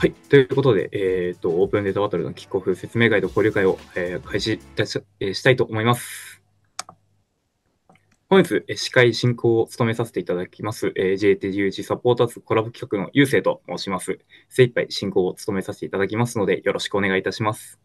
はい。ということで、えっ、ー、と、オープンデータバトルのキックオフ説明会と交流会を、えー、開始たし,、えしたいと思います。本日、え司会進行を務めさせていただきます、えー、JTUG サポーターズコラボ企画のゆうせいと申します。精一杯進行を務めさせていただきますので、よろしくお願いいたします。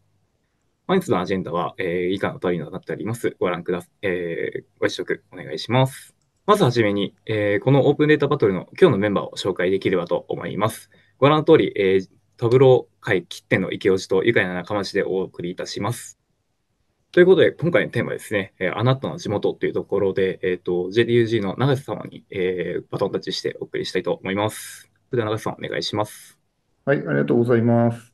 本日のアジェンダは、えー、以下の通りになっております。ご覧ください。えー、ご一食お願いします。まずはじめに、えー、このオープンデータバトルの今日のメンバーを紹介できればと思います。ご覧の通り、えー、タブロー界切手の池尾寺と愉快な仲間市でお送りいたします。ということで、今回のテーマですね、えー、あなたの地元というところで、えっ、ー、と、JDUG の長瀬様に、えー、バトンタッチしてお送りしたいと思います。それでは長瀬さん、お願いします。はい、ありがとうございます。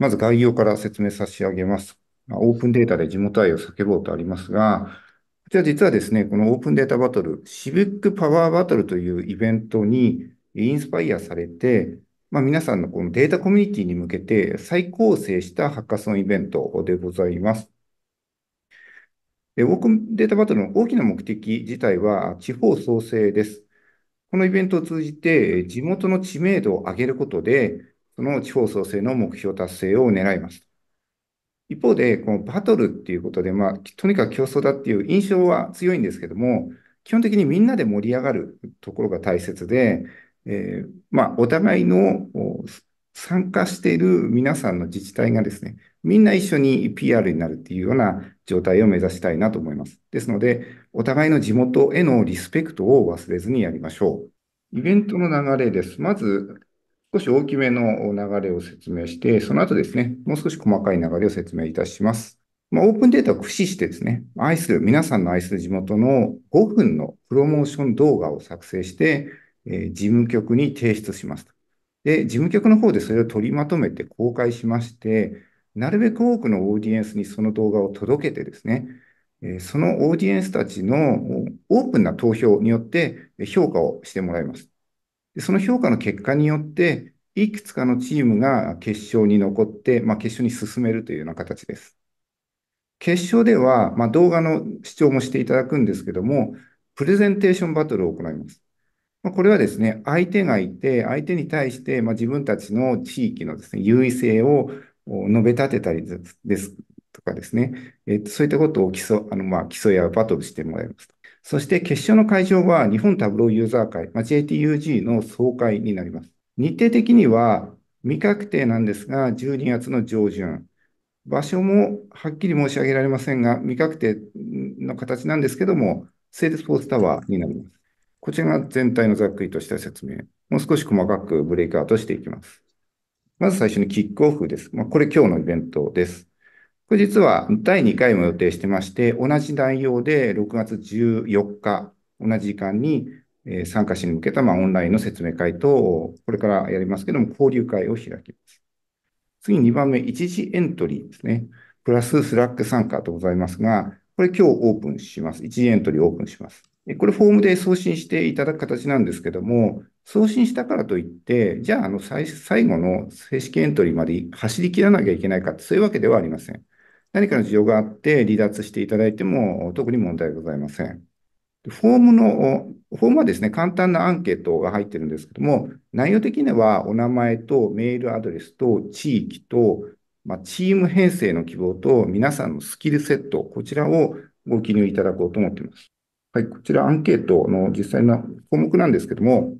まず概要から説明差し上げます。オープンデータで地元愛を叫ぼうとありますが、こちら実はですね、このオープンデータバトル、シビックパワーバトルというイベントに、インスパイアされて、まあ、皆さんのこのデータコミュニティに向けて再構成したハッカソンイベントでございます。ウォークデータバトルの大きな目的自体は地方創生です。このイベントを通じて地元の知名度を上げることで、その地方創生の目標達成を狙います。一方で、このバトルっていうことで、まあ、とにかく競争だっていう印象は強いんですけども、基本的にみんなで盛り上がるところが大切で、えー、まあ、お互いの参加している皆さんの自治体がですね、みんな一緒に PR になるっていうような状態を目指したいなと思います。ですので、お互いの地元へのリスペクトを忘れずにやりましょう。イベントの流れです。まず、少し大きめの流れを説明して、その後ですね、もう少し細かい流れを説明いたします。まあ、オープンデータを駆使してですね、愛する、皆さんの愛する地元の5分のプロモーション動画を作成して、え事務局に提出しますと。で、事務局の方でそれを取りまとめて公開しまして、なるべく多くのオーディエンスにその動画を届けてですね、そのオーディエンスたちのオープンな投票によって評価をしてもらいます。その評価の結果によって、いくつかのチームが決勝に残って、まあ、決勝に進めるというような形です。決勝では、まあ、動画の視聴もしていただくんですけども、プレゼンテーションバトルを行います。まこれはですね、相手がいて、相手に対して、まあ、自分たちの地域のですね、優位性を述べ立てたりですとかですね、えー、そういったことを競あの、まあ、競い合うバトルしてもらいます。そして決勝の会場は日本タブローユーザー会、まあ、JTUG の総会になります。日程的には未確定なんですが、12月の上旬。場所もはっきり申し上げられませんが、未確定の形なんですけども、セールスポーツタワーになります。こちらが全体のざっくりとした説明。もう少し細かくブレイクアウトしていきます。まず最初にキックオフです。まあ、これ今日のイベントです。これ実は第2回も予定してまして、同じ内容で6月14日、同じ時間に参加者に向けたまあオンラインの説明会と、これからやりますけども、交流会を開きます。次2番目、一時エントリーですね。プラススラック参加とございますが、これ今日オープンします。一時エントリーオープンします。これフォームで送信していただく形なんですけども、送信したからといって、じゃあ、あの、最後の正式エントリーまで走り切らなきゃいけないか、そういうわけではありません。何かの事情があって離脱していただいても、特に問題ございません。フォームの、フォームはですね、簡単なアンケートが入ってるんですけども、内容的にはお名前とメールアドレスと地域と、まあ、チーム編成の希望と皆さんのスキルセット、こちらをご記入いただこうと思っています。はい、こちらアンケートの実際の項目なんですけども、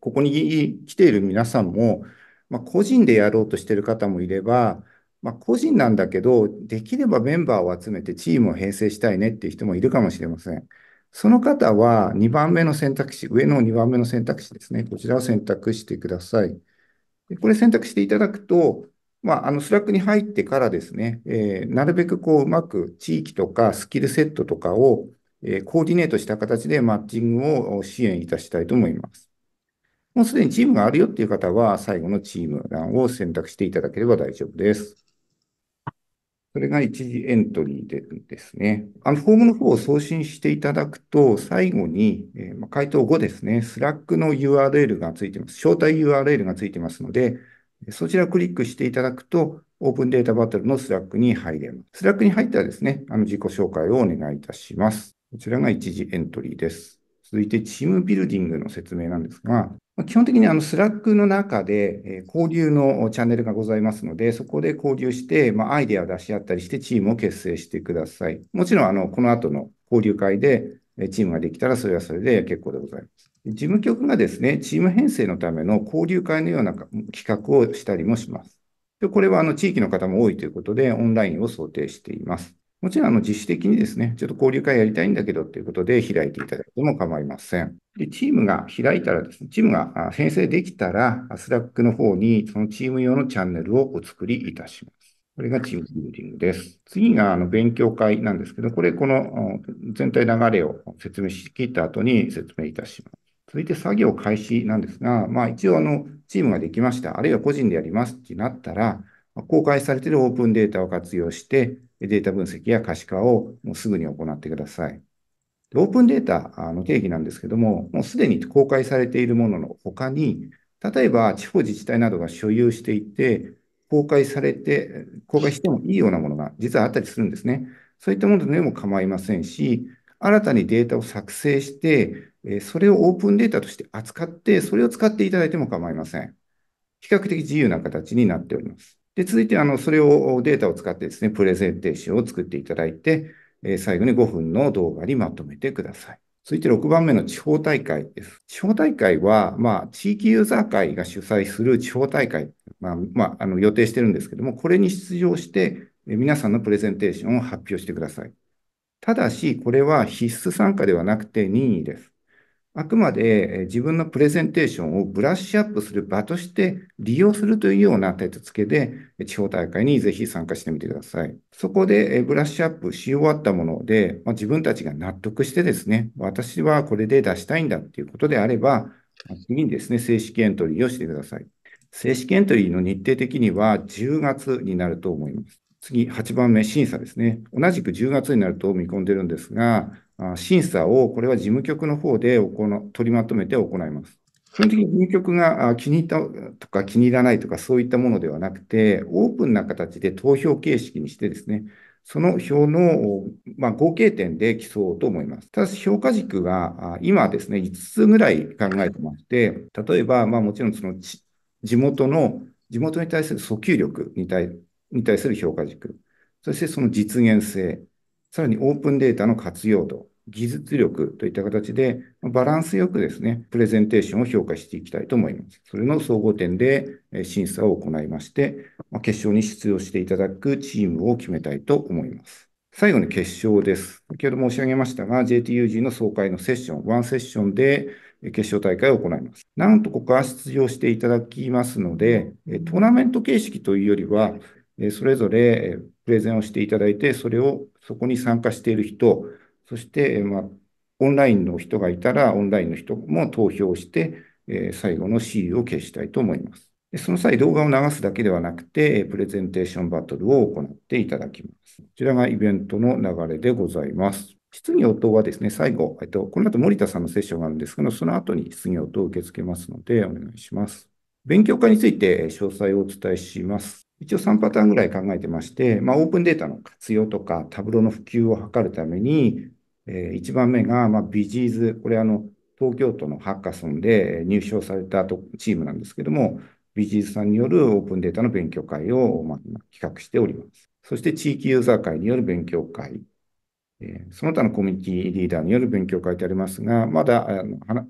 ここに来ている皆さんも、まあ、個人でやろうとしている方もいれば、まあ、個人なんだけど、できればメンバーを集めてチームを編成したいねっていう人もいるかもしれません。その方は2番目の選択肢、上の2番目の選択肢ですね。こちらを選択してください。これ選択していただくと、まあ、あの、スラックに入ってからですね、えー、なるべくこう、うまく地域とかスキルセットとかをえコーディネートした形でマッチングを支援いたしたいと思います。もうすでにチームがあるよっていう方は、最後のチーム欄を選択していただければ大丈夫です。それが一時エントリーでですね。あの、フォームの方を送信していただくと、最後に、えー、回答後ですね、Slack の URL がついてます。招待 URL がついてますので、そちらをクリックしていただくと、オープンデータバトルの Slack に入れます。Slack に入ったらですね、あの、自己紹介をお願いいたします。こちらが一次エントリーです。続いてチームビルディングの説明なんですが、基本的にあのスラックの中で交流のチャンネルがございますので、そこで交流して、まあ、アイデアを出し合ったりしてチームを結成してください。もちろんあのこの後の交流会でチームができたらそれはそれで結構でございます。事務局がですね、チーム編成のための交流会のような企画をしたりもします。でこれはあの地域の方も多いということで、オンラインを想定しています。もちろんあの自主的にですね、ちょっと交流会やりたいんだけどっていうことで開いていただいても構いません。で、チームが開いたらですね、チームが編成できたら、スラックの方にそのチーム用のチャンネルをお作りいたします。これがチームビルディングです。次があの勉強会なんですけど、これこの全体流れを説明しきった後に説明いたします。続いて作業開始なんですが、まあ一応あのチームができました、あるいは個人でやりますってなったら、公開されているオープンデータを活用して、データ分析や可視化をもうすぐに行ってください。オープンデータの定義なんですけども、もうすでに公開されているものの他に、例えば地方自治体などが所有していて、公開されて、公開してもいいようなものが実はあったりするんですね。そういったものでも構いませんし、新たにデータを作成して、それをオープンデータとして扱って、それを使っていただいても構いません。比較的自由な形になっております。で、続いて、あの、それを、データを使ってですね、プレゼンテーションを作っていただいて、え最後に5分の動画にまとめてください。続いて6番目の地方大会です。地方大会は、まあ、地域ユーザー会が主催する地方大会、まあ、まあ、あの、予定してるんですけども、これに出場して、皆さんのプレゼンテーションを発表してください。ただし、これは必須参加ではなくて任意です。あくまで自分のプレゼンテーションをブラッシュアップする場として利用するというような手付けで、地方大会にぜひ参加してみてください。そこでブラッシュアップし終わったもので、ま自分たちが納得してですね、私はこれで出したいんだっていうことであれば、次にですね、正式エントリーをしてください。正式エントリーの日程的には10月になると思います。次、8番目、審査ですね。同じく10月になると見込んでるんですが、審査を、これは事務局の方で行取りまとめて行います。基本的に事務局が気に入ったとか気に入らないとかそういったものではなくて、オープンな形で投票形式にしてですね、その表の、まあ、合計点で競おうと思います。ただし評価軸が今ですね、5つぐらい考えてまして、例えば、まあもちろんその地元の、地元に対する訴求力に対に対する評価軸、そしてその実現性、さらにオープンデータの活用度、技術力といった形で、バランスよくですね、プレゼンテーションを評価していきたいと思います。それの総合点で審査を行いまして、決勝に出場していただくチームを決めたいと思います。最後に決勝です。先ほど申し上げましたが、JTUG の総会のセッション、ワンセッションで決勝大会を行います。なんとここは出場していただきますので、トーナメント形式というよりは、それぞれプレゼンをしていただいて、それをそこに参加している人、そして、まあ、オンラインの人がいたら、オンラインの人も投票して、え最後のシールを消したいと思います。でその際、動画を流すだけではなくて、プレゼンテーションバトルを行っていただきます。こちらがイベントの流れでございます。質疑応答はですね、最後、えっと、この後森田さんのセッションがあるんですけど、その後に質疑応答を受け付けますので、お願いします。勉強会について詳細をお伝えします。一応3パターンぐらい考えてまして、まあ、オープンデータの活用とか、タブロの普及を図るために、えー、1番目が、まあ、ビジーズ、これあの、東京都のハッカソンで入賞されたチームなんですけども、ビジーズさんによるオープンデータの勉強会を、まあ、企画しております。そして地域ユーザー会による勉強会、その他のコミュニティリーダーによる勉強会とありますが、まだ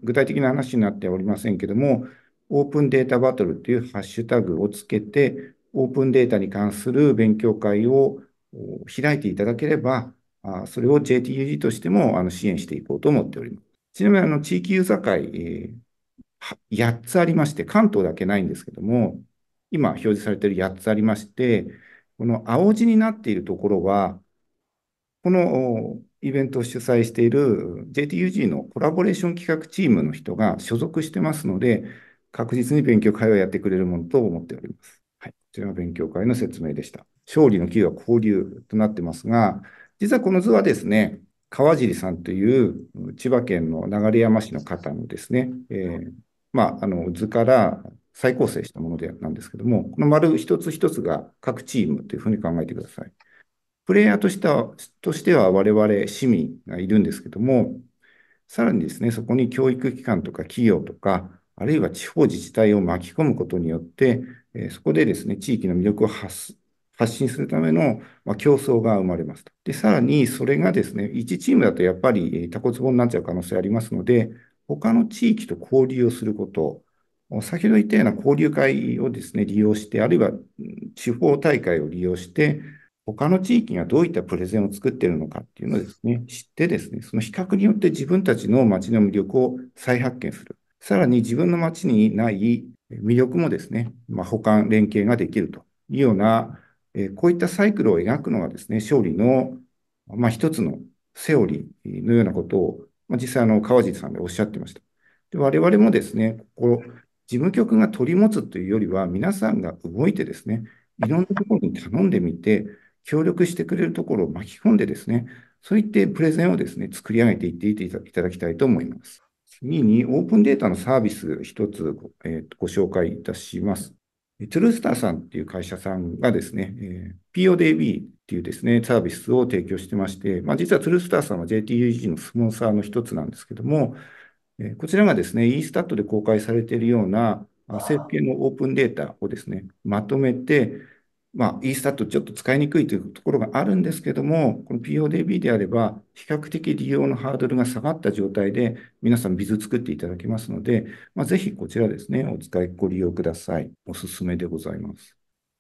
具体的な話になっておりませんけども、オープンデータバトルというハッシュタグをつけて、オープンデータに関する勉強会を開いていただければ、それを JTUG としてもあの支援していこうと思っております。ちなみにあの地域ユーザー会、8つありまして、関東だけないんですけども、今表示されている8つありまして、この青字になっているところは、このイベントを主催している JTUG のコラボレーション企画チームの人が所属してますので、確実に勉強会をやってくれるものと思っております。というのが勉強会の説明でした。勝利のキーは交流となってますが、実はこの図はですね、川尻さんという千葉県の流山市の方のですね、えー、まあ、あの図から再構成したものでなんですけども、この丸一つ一つが各チームというふうに考えてください。プレイヤーとしてはとしては我々市民がいるんですけども、さらにですね、そこに教育機関とか企業とか、あるいは地方自治体を巻き込むことによって、えー、そこでですね、地域の魅力を発信するための、まあ、競争が生まれますと。で、さらにそれがですね、1チームだとやっぱりタコツボになっちゃう可能性ありますので、他の地域と交流をすること、先ほど言ったような交流会をですね、利用して、あるいは地方大会を利用して、他の地域がどういったプレゼンを作っているのかっていうのをですね、知ってですね、その比較によって自分たちの街の魅力を再発見する。さらに自分の街にない魅力もですね、まあ、補完、連携ができるというような、こういったサイクルを描くのがですね、勝利の、まあ、一つのセオリーのようなことを、まあ、実際あの川地さんでおっしゃってました。で我々もですね、ここ事務局が取り持つというよりは、皆さんが動いてですね、いろんなところに頼んでみて、協力してくれるところを巻き込んでですね、そういってプレゼンをですね、作り上げていっていただきたいと思います。次に、オープンデータのサービス一つご,、えー、ご紹介いたします。トゥルースターさんっていう会社さんがですね、えー、PODB っていうですね、サービスを提供してまして、まあ、実はトゥルースターさんは JTUG のスポンサーの一つなんですけども、えー、こちらがですね、イースタッで公開されているような設計のオープンデータをですね、まとめて、まあ、イースタットちょっと使いにくいというところがあるんですけども、この PODB であれば、比較的利用のハードルが下がった状態で、皆さん、ビズ作っていただけますので、まあ、ぜひこちらですね、お使いご利用ください。おすすめでございます。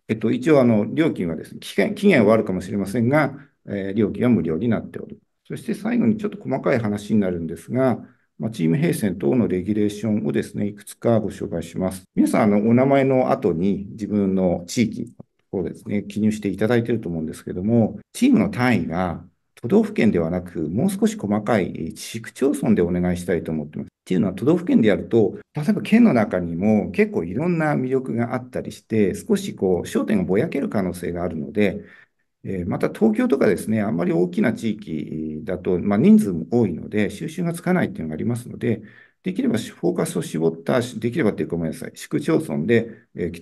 えっと、一応、あの、料金はですね、期限、期限はあるかもしれませんが、えー、料金は無料になっておる。そして最後にちょっと細かい話になるんですが、まあ、チーム平線等のレギュレーションをですね、いくつかご紹介します。皆さん、あの、お名前の後に自分の地域、そうですね、記入していただいていると思うんですけども、チームの単位が都道府県ではなく、もう少し細かい市区町村でお願いしたいと思ってます。っていうのは都道府県でやると、例えば県の中にも結構いろんな魅力があったりして、少しこう焦点がぼやける可能性があるので、えまた東京とかですね、あんまり大きな地域だと、まあ、人数も多いので、収集がつかないっていうのがありますので、できればフォーカスを絞った、できればってごめんなさい、市区町村で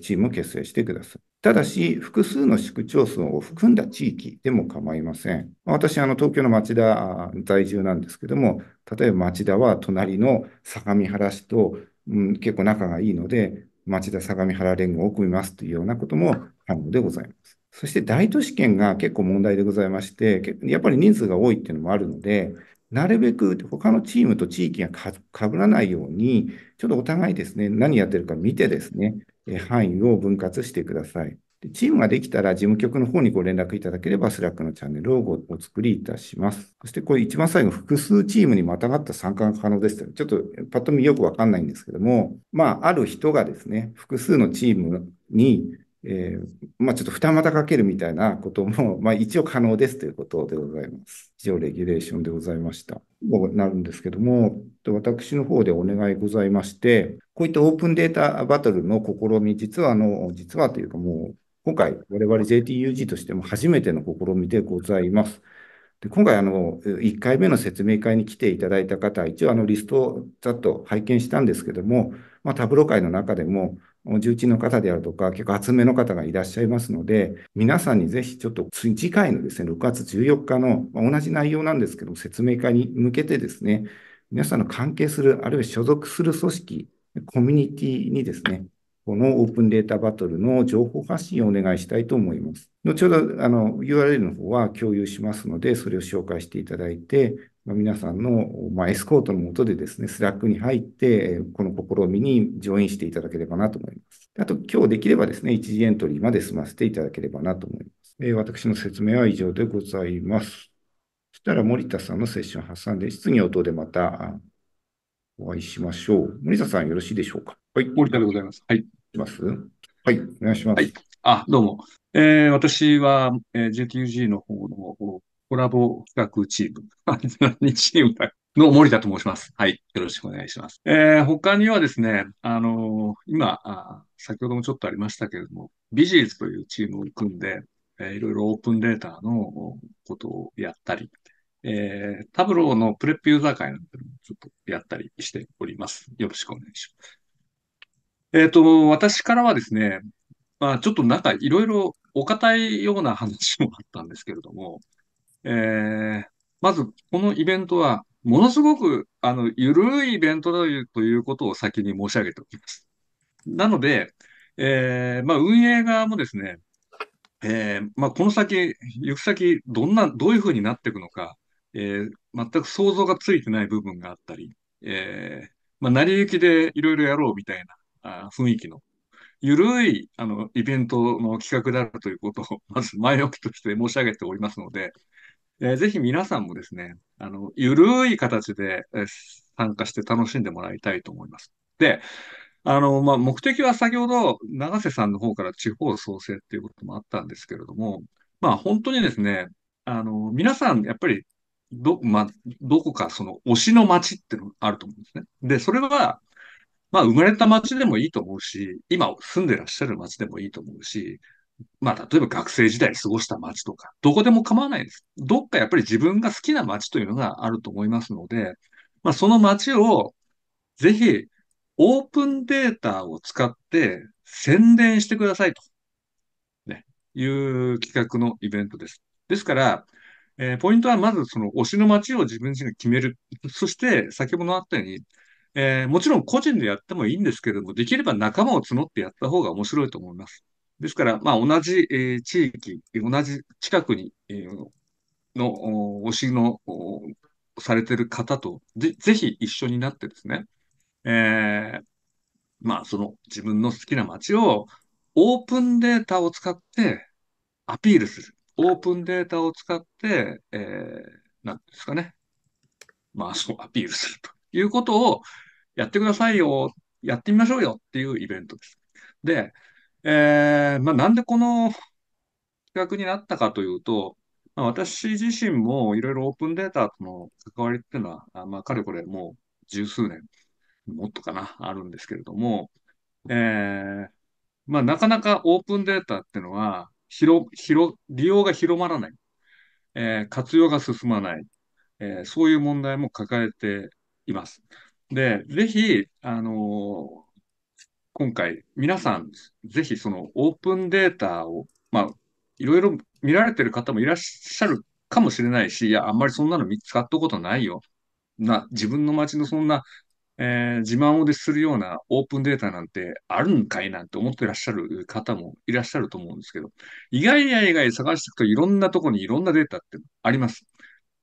チームを結成してください。ただし、複数の市区町村を含んだ地域でも構いません。私、あの、東京の町田在住なんですけども、例えば町田は隣の相模原市と、うん、結構仲がいいので、町田相模原連合を組みますというようなことも可能でございます。そして大都市圏が結構問題でございまして、やっぱり人数が多いっていうのもあるので、なるべく他のチームと地域がかぶらないように、ちょっとお互いですね、何やってるか見てですね、範囲を分割してください。チームができたら事務局の方にご連絡いただければ、スラックのチャンネルをごお作りいたします。そして、これ一番最後、複数チームにまたがった参加が可能です。ちょっとパッと見よくわかんないんですけども、まあ、ある人がですね、複数のチームにえー、まあ、ちょっと二股かけるみたいなことも、まあ、一応可能ですということでございます。一応レギュレーションでございました。なるんですけども、私の方でお願いございまして、こういったオープンデータバトルの試み、実はあの、実はというかもう、今回我々 JTUG としても初めての試みでございます。で今回あの、1回目の説明会に来ていただいた方、一応あのリストをざっと拝見したんですけども、まあ、タブロ会の中でも、お重鎮の方であるとか、結構厚めの方がいらっしゃいますので、皆さんにぜひちょっと次回のですね、6月14日の、ま同じ内容なんですけど、説明会に向けてですね、皆さんの関係する、あるいは所属する組織、コミュニティにですね、このオープンデータバトルの情報発信をお願いしたいと思います。後ほど、あの、URL の方は共有しますので、それを紹介していただいて、皆さんの、まエスコートのもとでですね、スラックに入って、この試みにジョインしていただければなと思います。あと、今日できればですね、一次エントリーまで済ませていただければなと思います。え私の説明は以上でございます。そしたら森田さんのセッション挟んで、質疑応答でまたお会いしましょう。森田さん、よろしいでしょうか。はい、森田でございます。はい。しますはい、お願いします。はい。あ、どうも。えー、私は、えー、JTUG の方のコラボ企画チーム。何チームだの森田と申します。はい。よろしくお願いします。えー、他にはですね、あのー、今あ、先ほどもちょっとありましたけれども、ビジーズというチームを組んで、えー、いろいろオープンデータのことをやったり、えー、タブローのプレップユーザー会なんてのもちょっとやったりしております。よろしくお願いします。えっ、ー、と、私からはですね、まあ、ちょっとなんかいろいろお堅いような話もあったんですけれども、えー、まず、このイベントは、ものすごく、あの、ゆるいイベントだということを先に申し上げておきます。なので、えー、まあ、運営側もですね、えー、まあ、この先、行く先、どんな、どういうふうになっていくのか、えー、全く想像がついてない部分があったり、えー、まあ、成り行きでいろいろやろうみたいなあ雰囲気の、ゆるい、あの、イベントの企画であるということを、まず前置きとして申し上げておりますので、えー、ぜひ皆さんもですね、あの、ゆるい形で、えー、参加して楽しんでもらいたいと思います。で、あの、まあ、目的は先ほど、長瀬さんの方から地方創生っていうこともあったんですけれども、まあ、本当にですね、あの、皆さん、やっぱり、ど、まあ、どこかその推しの街ってのあると思うんですね。で、それは、まあ、生まれた街でもいいと思うし、今住んでらっしゃる街でもいいと思うし、まあ、例えば学生時代過ごした街とか、どこでも構わないです。どっかやっぱり自分が好きな街というのがあると思いますので、まあ、その街をぜひオープンデータを使って宣伝してくださいと、ね、いう企画のイベントです。ですから、えー、ポイントはまずその推しの街を自分自身が決める。そして、先ほどあったように、えー、もちろん個人でやってもいいんですけれども、できれば仲間を募ってやった方が面白いと思います。ですから、まあ、同じ、えー、地域、同じ近くに、えー、の、お推しのされてる方とぜ、ぜひ一緒になってですね、えー、まあ、その自分の好きな街をオープンデータを使ってアピールする。オープンデータを使って、えー、なんですかね。まあ、そう、アピールするということをやってくださいよ、やってみましょうよっていうイベントです。で、えー、まあ、なんでこの企画になったかというと、まあ、私自身もいろいろオープンデータとの関わりっていうのは、まあ、かれこれもう十数年、もっとかな、あるんですけれども、えー、まあ、なかなかオープンデータっていうのは、広、広、利用が広まらない、えー、活用が進まない、えー、そういう問題も抱えています。で、ぜひ、あのー今回、皆さん、ぜひそのオープンデータを、まあ、いろいろ見られてる方もいらっしゃるかもしれないし、いや、あんまりそんなの使ったことないよ。な、自分の街のそんな、えー、自慢をでするようなオープンデータなんてあるんかいなんて思ってらっしゃる方もいらっしゃると思うんですけど、意外や意外探していくといろんなとこにいろんなデータってあります。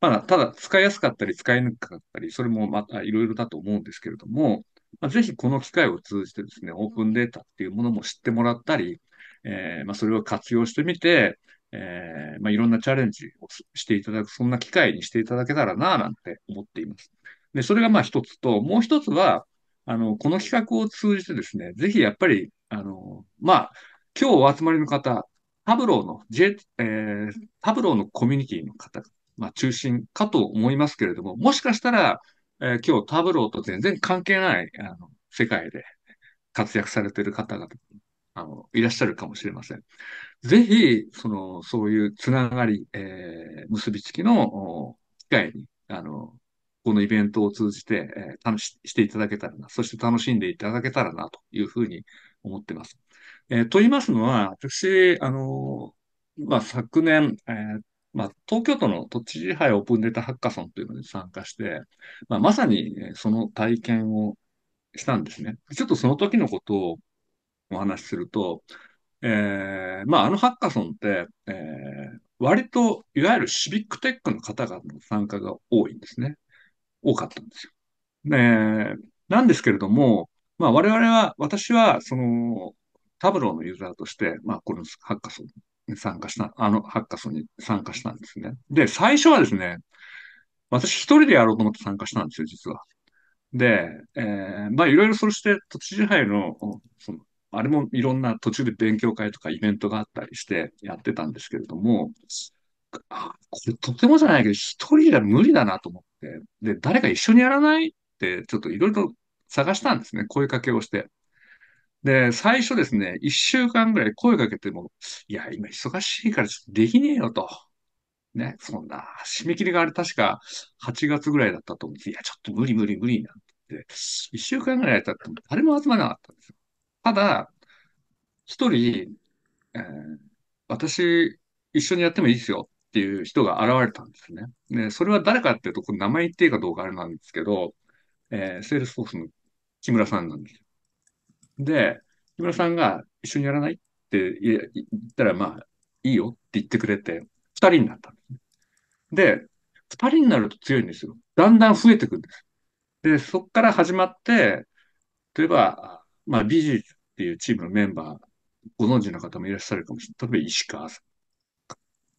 まだ、ただ使いやすかったり使いにくかったり、それもまたいろいろだと思うんですけれども、まあ、ぜひこの機会を通じてですね、オープンデータっていうものも知ってもらったり、えー、まあ、それを活用してみて、えー、まあ、いろんなチャレンジをしていただく、そんな機会にしていただけたらな、なんて思っています。で、それがまあ一つと、もう一つは、あの、この企画を通じてですね、ぜひやっぱり、あの、まあ、今日お集まりの方、タブローの、J えー、タブローのコミュニティの方、まあ、中心かと思いますけれども、もしかしたら、えー、今日タブローと全然関係ない、あの、世界で活躍されている方々、あの、いらっしゃるかもしれません。ぜひ、その、そういうつながり、えー、結びつきの機会に、あの、このイベントを通じて、えー、楽し、していただけたらな、そして楽しんでいただけたらな、というふうに思ってます。えー、と言いますのは、私、あの、まあ、昨年、えまあ、東京都の都知事杯オープンデータハッカソンというのに参加して、まあ、まさにその体験をしたんですね。ちょっとその時のことをお話しすると、えー、まあ、あのハッカソンって、えー、割といわゆるシビックテックの方々の参加が多いんですね。多かったんですよ。えなんですけれども、まあ、我々は、私は、その、タブローのユーザーとして、まあ、このハッカソン参加した、あのハッカソンに参加したんですね。で、最初はですね、私一人でやろうと思って参加したんですよ、実は。で、えー、まあいろいろそして、土地支配の、その、あれもいろんな途中で勉強会とかイベントがあったりしてやってたんですけれども、あこれとてもじゃないけど、一人じゃ無理だなと思って、で、誰か一緒にやらないって、ちょっといろいろ探したんですね、声かけをして。で、最初ですね、一週間ぐらい声かけても、いや、今忙しいからちょっとできねえよと。ね、そんな、締め切りがあれ確か8月ぐらいだったと思うんです。いや、ちょっと無理無理無理なんて言って、一週間ぐらい経っても誰も集まらなかったんですよ。ただ、一人、えー、私、一緒にやってもいいですよっていう人が現れたんですね。で、それは誰かっていうと、この名前言っていいかどうかあれなんですけど、えー、セールスフォースの木村さんなんですよ。で、木村さんが一緒にやらないって言ったら、まあ、いいよって言ってくれて、二人になったんですね。で、二人になると強いんですよ。だんだん増えてくんです。で、そこから始まって、例えば、まあ、BG っていうチームのメンバー、ご存知の方もいらっしゃるかもしれない。例えば、石川さん。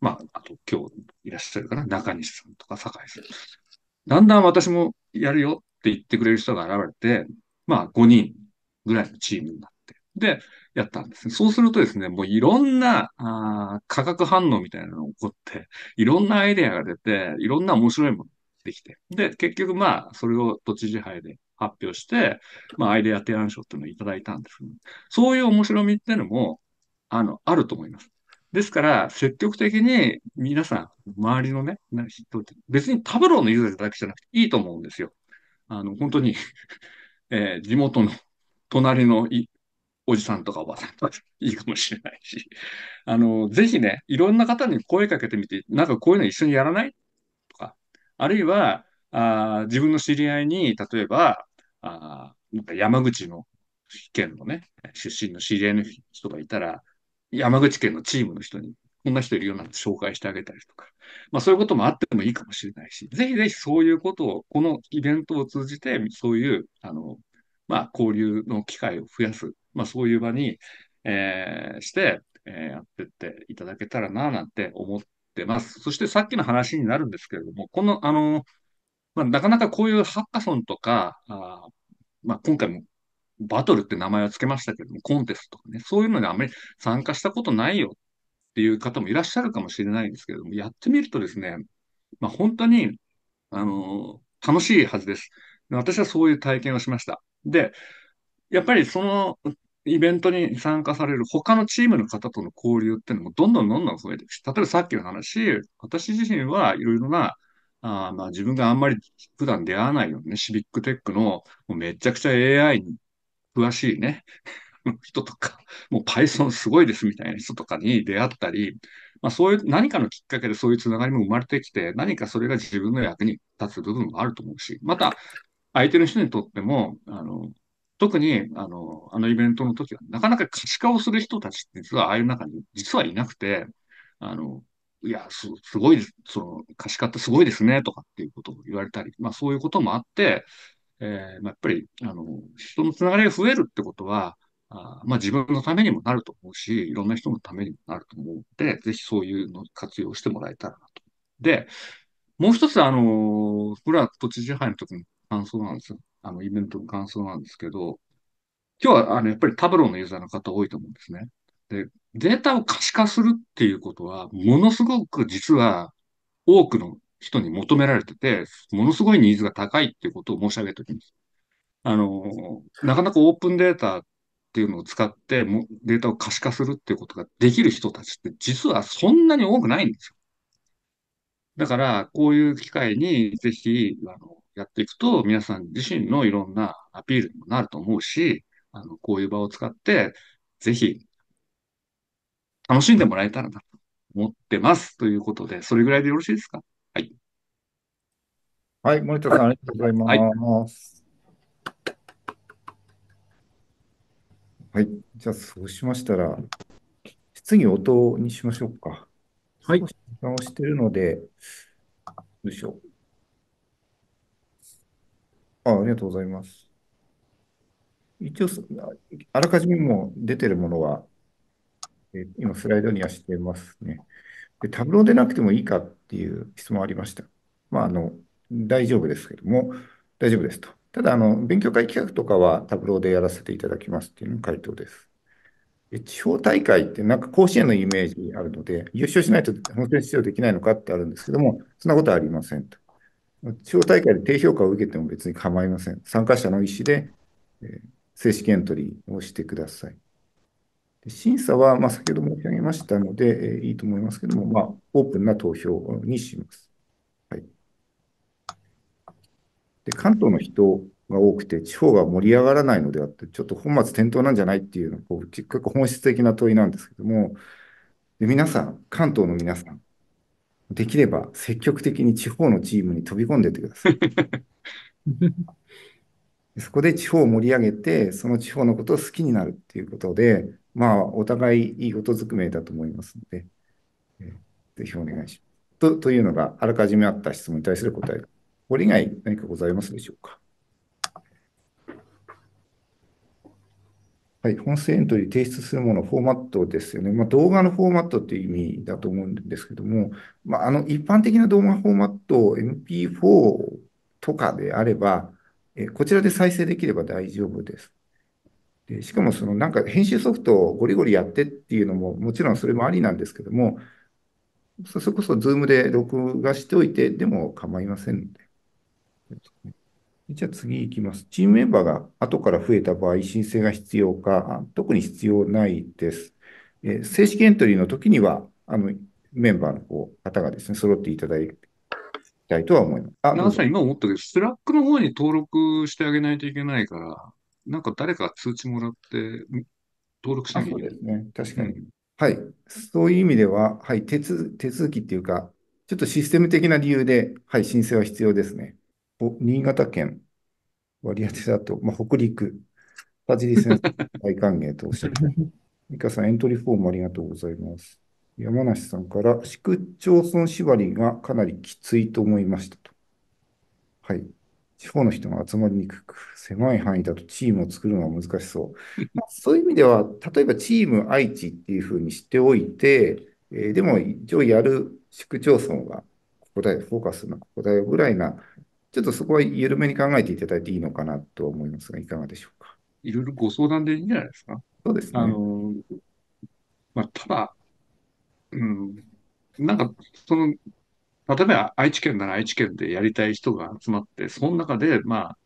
まあ、あと、今日いらっしゃるかな、中西さんとか、酒井さん。だんだん私もやるよって言ってくれる人が現れて、まあ、5人ぐらいのチームになって、で、やったんですね。そうするとですね、もういろんなあ化学反応みたいなのが起こって、いろんなアイデアが出て、いろんな面白いものができて、で、結局まあ、それを都知事杯で発表して、まあ、アイデア提案書っていうのをいただいたんです、ね。そういう面白みっていうのも、あの、あると思います。ですから、積極的に皆さん、周りのね、人別にタブローのユーザーだけじゃなくていいと思うんですよ。あの、本当に えー、え地元の隣のおじさんとかおばさんとかいいかもしれないし、あの、ぜひね、いろんな方に声かけてみて、なんかこういうの一緒にやらないとか、あるいは、あ自分の知り合いに、例えば、あなんか山口の県のね、出身の知り合いの人がいたら、山口県のチームの人に、こんな人いるよなんて紹介してあげたりとか、まあそういうこともあってもいいかもしれないし、ぜひぜひそういうことを、このイベントを通じて、そういう、あの、まあ、交流の機会を増やす、まあ、そういう場に、えー、して、えー、やってっていただけたらな、なんて思ってます。そしてさっきの話になるんですけれども、この、あの、まあ、なかなかこういうハッカソンとか、あまあ、今回もバトルって名前を付けましたけども、コンテストとかね、そういうのにあまり参加したことないよっていう方もいらっしゃるかもしれないんですけれども、やってみるとですね、まあ、本当に、あの楽しいはずです。私はそういう体験をしました。で、やっぱりそのイベントに参加される他のチームの方との交流っていうのもどんどんどんどん増えていくし、例えばさっきの話、私自身はいろいろな、あまあ自分があんまり普段出会わないようにね、シビックテックのもうめちゃくちゃ AI に詳しいね、人とか、もう Python すごいですみたいな人とかに出会ったり、まあ、そういう何かのきっかけでそういうつながりも生まれてきて、何かそれが自分の役に立つ部分もあると思うし、また相手の人にとっても、あの、特に、あの、あのイベントの時は、なかなか可視化をする人たちって実はああいう中に実はいなくて、あの、いや、すすごいです、その、可視化ってすごいですね、とかっていうことを言われたり、まあそういうこともあって、えー、まあ、やっぱり、あの、人のつながりが増えるってことは、あまあ自分のためにもなると思うし、いろんな人のためにもなると思うので、ぜひそういうのを活用してもらえたらなと。で、もう一つ、あの、僕ら都知事杯の時に感想なんです。あの、イベントの感想なんですけど、今日は、あの、やっぱりタブローのユーザーの方多いと思うんですね。で、データを可視化するっていうことは、ものすごく実は多くの人に求められてて、ものすごいニーズが高いっていうことを申し上げておきます。あの、なかなかオープンデータっていうのを使ってもデータを可視化するっていうことができる人たちって実はそんなに多くないんですよ。だから、こういう機会にぜひ、あの、やっていくと、皆さん自身のいろんなアピールにもなると思うし、あの、こういう場を使って、ぜひ、楽しんでもらえたらなと思ってます。ということで、それぐらいでよろしいですかはい。はい、森田さん、ありがとうございます。はい、はい、じゃあ、そうしましたら、質疑応答にしましょうか。はい。直してるので、どうしよう。あ、ありがとうございます。一応あらかじめもう出てるものは、え今スライドにはしてますね。で、タブローでなくてもいいかっていう質問ありました。まあ、あの、大丈夫ですけども、大丈夫ですと。ただ、あの、勉強会企画とかはタブローでやらせていただきますっていうのが回答です。で地方大会ってなんか甲子園のイメージあるので、優勝しないと本選出場できないのかってあるんですけども、そんなことはありませんと。地方大会で低評価を受けても別に構いません。参加者の意思で、えー、正式エントリーをしてください。で審査は、まあ、先ほど申し上げましたので、えー、いいと思いますけども、まあ、オープンな投票にします。はい、で関東の人が多くて、地方が盛り上がらないのであって、ちょっと本末転倒なんじゃないっていうのこう結構本質的な問いなんですけども、で皆さん、関東の皆さん、できれば積極的に地方のチームに飛び込んでってください。そこで地方を盛り上げて、その地方のことを好きになるっていうことで、まあ、お互いいいことづくめだと思いますので、えぜひお願いします。とというのが、あらかじめあった質問に対する答え。これ以外何かございますでしょうかはい、本性エントリー提出するもの、フォーマットですよね。まあ、動画のフォーマットっていう意味だと思うんですけども、まあ、あの、一般的な動画フォーマット、MP4 とかであれば、えこちらで再生できれば大丈夫です。でしかも、その、なんか編集ソフトをゴリゴリやってっていうのも、もちろんそれもありなんですけども、それこそ Zoom で録画しておいてでも構いませんので。じゃあ次行きます。チームメンバーが後から増えた場合、申請が必要か、特に必要ないです。え正式エントリーの時には、あの、メンバーの方がですね、揃っていただきたいとは思います。あ、なん今思ったけど、スラックの方に登録してあげないといけないから、なんか誰か通知もらって、登録しなきゃいけない。ですね。確かに、うん。はい。そういう意味では、はい、手続きっていうか、ちょっとシステム的な理由で、はい、申請は必要ですね。新潟県、割り当てだと、まあ、北陸、パジリ先生、大歓迎とおっしゃって、美香さん、エントリーフォームありがとうございます。山梨さんから、市区町村縛りがかなりきついと思いましたと。はい。地方の人が集まりにくく、狭い範囲だとチームを作るのは難しそう。まあ、そういう意味では、例えばチーム愛知っていうふうにしておいて、えー、でも一応やる市区町村は、ここだよ、フォーカスのここだよぐらいなちょっとそこは緩めに考えていただいていいのかなと思いますが、いかがでしょうか。いろいろご相談でいいんじゃないですか。そうですね。あのまあ、ただ、うん、なんか、その、例えば愛知県なら愛知県でやりたい人が集まって、その中で、まあ、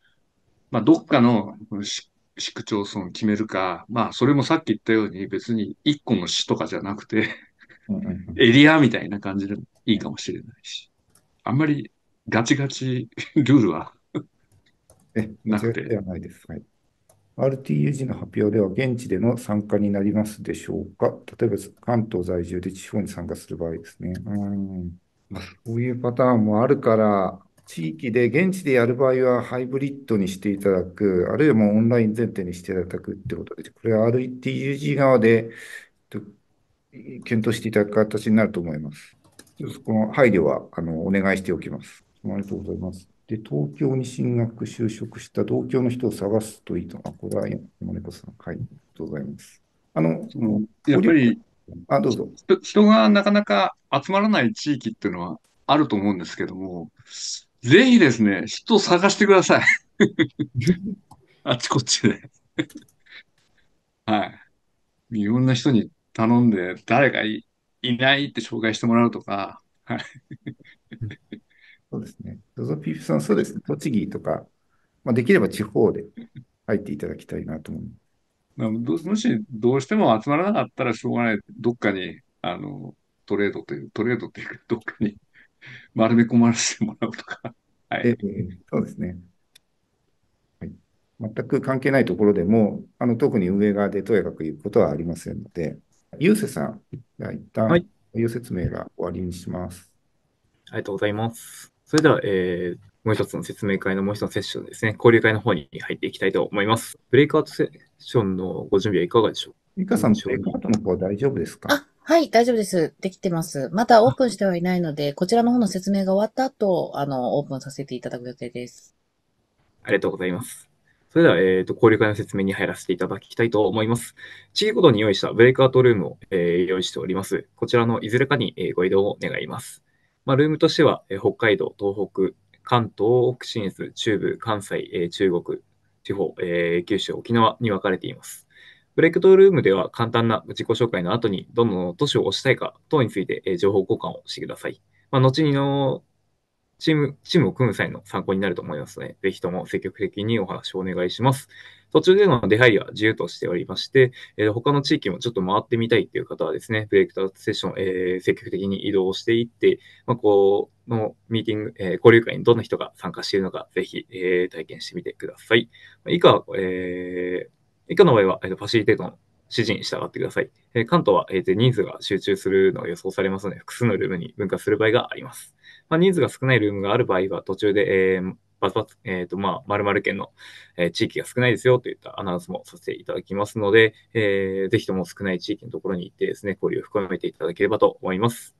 まあ、どっかの市市区町村決めるか、まあ、それもさっき言ったように、別に一個の市とかじゃなくてエリアみたいな感じでいいかもしれないし、あんまりガチガチ ルールはえなくて。ではないです。はい RTUG の発表では現地での参加になりますでしょうか例えば関東在住で地方に参加する場合ですね。うんまあ、そういうパターンもあるから、地域で、現地でやる場合はハイブリッドにしていただく、あるいはもうオンライン前提にしていただくってことで、これは RTUG 側で、検討していただく形になると思います。この配慮はあのお願いしておきます。ありがとうございます。で、東京に進学、就職した同郷の人を探すといいと。あ、これは山猫さん。はい。ありがとうございます。あの、そのやっぱり、あ、どうぞ。人がなかなか集まらない地域っていうのはあると思うんですけども、ぜひですね、人を探してください。あちこちではい。いろんな人に頼んで、誰がいいないって紹介してもらうとか、はい。そうですね。ゾゾピープさん、そうですね。栃木とか、まあ、できれば地方で入っていただきたいなと思う。もしどうしても集まらなかったらしょうがない、どっかに、あの、トレードという、トレードというか、どっかに 丸め込ませてもらうとか。はい、ええ、そうですね。全く関係ないところでも、あの特に上側でとやかく言うことはありませんので、ゆうせさん、じゃ一旦、はい、説明が終わりにします。ありがとうございます。それでは、えー、もう一つの説明会のもう一つのセッションですね、交流会の方に入っていきたいと思います。ブレイクアウトセッションのご準備はいかがでしょうかゆかさん、ブレイクアウトの方大丈夫ですかはい、大丈夫です。できてます。まだオープンしてはいないので、こちらの方の説明が終わった後、あの、オープンさせていただく予定です。ありがとうございます。それでは、えっ、ー、と、交流会の説明に入らせていただきたいと思います。地域ごとに用意したブレイクアウトルームを、えー、用意しております。こちらのいずれかに、えー、ご移動を願います。まあ、ルームとしては、え北海道、東北、関東、北信越、中部、関西、え中国、地方、え九州、沖縄に分かれています。ブレイクトルームでは簡単な自己紹介の後に、どの都市を推したいか等について、え情報交換をしてください。まあ、後にのチーム、チームを組む際の参考になると思いますので、ぜひとも積極的にお話をお願いします。途中での出入りは自由としておりまして、えー、他の地域もちょっと回ってみたいっていう方はですね、ブレイクタウセッション、えー、積極的に移動していって、まあ、このミーティング、えー、交流会にどんな人が参加しているのか、ぜひ、えー、体験してみてください。まあ、以下、えー、以下の場合は、えー、ファシリテートの指示に従ってください。えー、関東は、えー、人数が集中するのが予想されますので、複数のルームに分化する場合があります。まあ、人数が少ないルームがある場合は、途中で、えー、バツバツ、えっ、ー、と、まあ、〇〇県の、えー、地域が少ないですよといったアナウンスもさせていただきますので、えー、ぜひとも少ない地域のところに行ってですね、交流を深めていただければと思います。